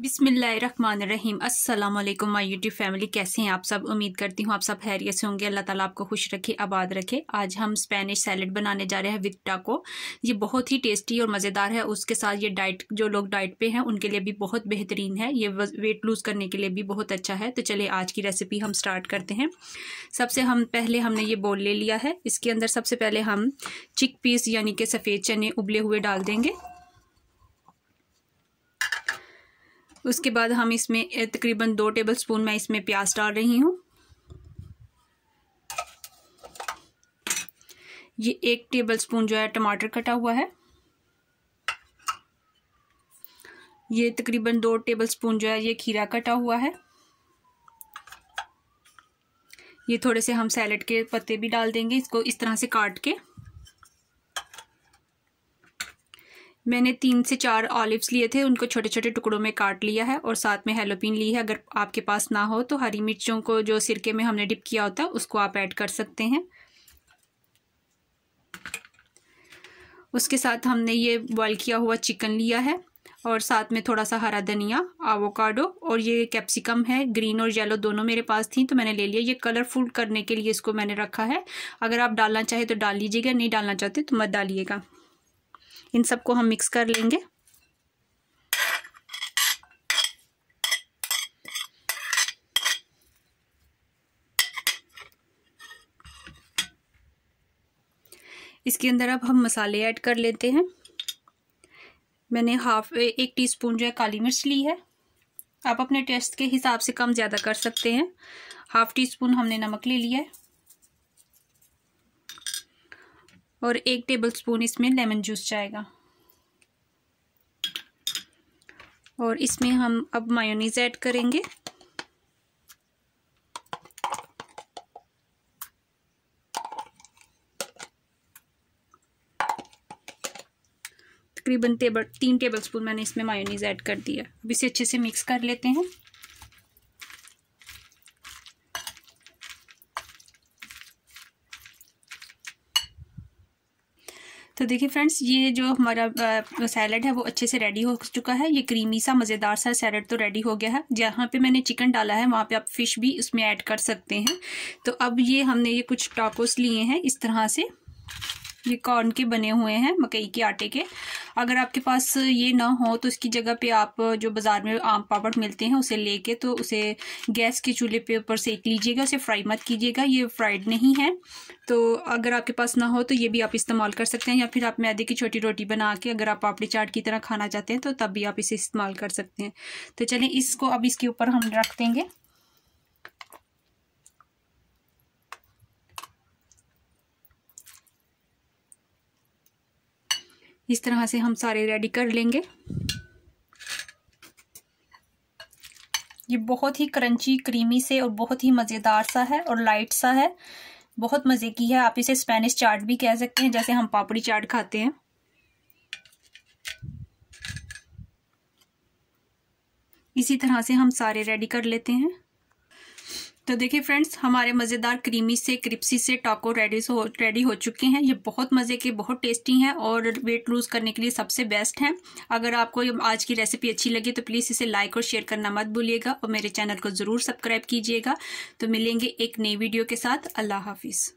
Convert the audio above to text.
बिसमीम वालेकुम my YouTube family कैसे हैं आप सब उम्मीद करती हूँ आप सब खैरियत से होंगे अल्लाह ताला आपको खुश रखे आबाद रखे आज हम स्पेनिश सैलड बनाने जा रहे हैं विद टाको ये बहुत ही टेस्टी और मज़ेदार है उसके साथ ये डाइट जो लोग डाइट पे हैं उनके लिए भी बहुत बेहतरीन है ये वेट लूज़ करने के लिए भी बहुत अच्छा है तो चलिए आज की रेसिपी हम स्टार्ट करते हैं सबसे हम पहले हमने ये बोल ले लिया है इसके अंदर सबसे पहले हम चिक पीस यानी कि सफ़ेद चने उबले हुए डाल देंगे उसके बाद हम इसमें तकरीबन दो टेबल स्पून मैं इसमें प्याज डाल रही हूँ ये एक टेबल स्पून जो है टमाटर कटा हुआ है ये तकरीबन दो टेबल स्पून जो है ये खीरा कटा हुआ है ये थोड़े से हम सैलड के पत्ते भी डाल देंगे इसको इस तरह से काट के मैंने तीन से चार ऑलिव्स लिए थे उनको छोटे छोटे टुकड़ों में काट लिया है और साथ में हेलोपिन ली है अगर आपके पास ना हो तो हरी मिर्चों को जो सिरके में हमने डिप किया होता है उसको आप ऐड कर सकते हैं उसके साथ हमने ये बॉयल किया हुआ चिकन लिया है और साथ में थोड़ा सा हरा धनिया आवोकाडो और ये कैप्सिकम है ग्रीन और येलो दोनों मेरे पास थी तो मैंने ले लिया ये कलरफुल करने के लिए इसको मैंने रखा है अगर आप डालना चाहे तो डाल लीजिएगा नहीं डालना चाहते तो मत डालिएगा इन सबको हम मिक्स कर लेंगे इसके अंदर अब हम मसाले ऐड कर लेते हैं मैंने हाफ एक टीस्पून जो है काली मिर्च ली है आप अपने टेस्ट के हिसाब से कम ज़्यादा कर सकते हैं हाफ़ टी स्पून हमने नमक ले लिया है और एक टेबलस्पून इसमें लेमन जूस जाएगा और इसमें हम अब मायोनीज ऐड करेंगे तकरीबन टेबल तीन टेबलस्पून मैंने इसमें मायोनीज ऐड कर दिया अब इसे अच्छे से मिक्स कर लेते हैं तो देखिए फ्रेंड्स ये जो हमारा सैलड है वो अच्छे से रेडी हो चुका है ये क्रीमी सा मज़ेदार सा सैलड तो रेडी हो गया है जहाँ पे मैंने चिकन डाला है वहाँ पे आप फिश भी उसमें ऐड कर सकते हैं तो अब ये हमने ये कुछ टाकोस लिए हैं इस तरह से ये कॉर्न के बने हुए हैं मकई के आटे के अगर आपके पास ये ना हो तो इसकी जगह पे आप जो बाज़ार में आम पापड़ मिलते हैं उसे लेके तो उसे गैस के चूल्हे पे ऊपर सेक लीजिएगा उसे फ्राई मत कीजिएगा ये फ्राइड नहीं है तो अगर आपके पास ना हो तो ये भी आप इस्तेमाल कर सकते हैं या फिर आप मैदे की छोटी रोटी बना के अगर आप पापड़ी चाट की तरह खाना चाहते हैं तो तब भी आप इसे इस्तेमाल कर सकते हैं तो चलें इसको अब इसके ऊपर हम रख देंगे इस तरह से हम सारे रेडी कर लेंगे ये बहुत ही क्रंची क्रीमी से और बहुत ही मज़ेदार सा है और लाइट सा है बहुत मज़े की है आप इसे स्पेनिश चाट भी कह सकते हैं जैसे हम पापड़ी चाट खाते हैं इसी तरह से हम सारे रेडी कर लेते हैं तो देखिए फ्रेंड्स हमारे मज़ेदार क्रीमी से क्रिप्सी से टाको रेडी हो रेडी हो चुके हैं ये बहुत मज़े के बहुत टेस्टी हैं और वेट लूज़ करने के लिए सबसे बेस्ट हैं अगर आपको आज की रेसिपी अच्छी लगी तो प्लीज़ इसे लाइक और शेयर करना मत भूलिएगा और मेरे चैनल को ज़रूर सब्सक्राइब कीजिएगा तो मिलेंगे एक नई वीडियो के साथ अल्लाह हाफिज़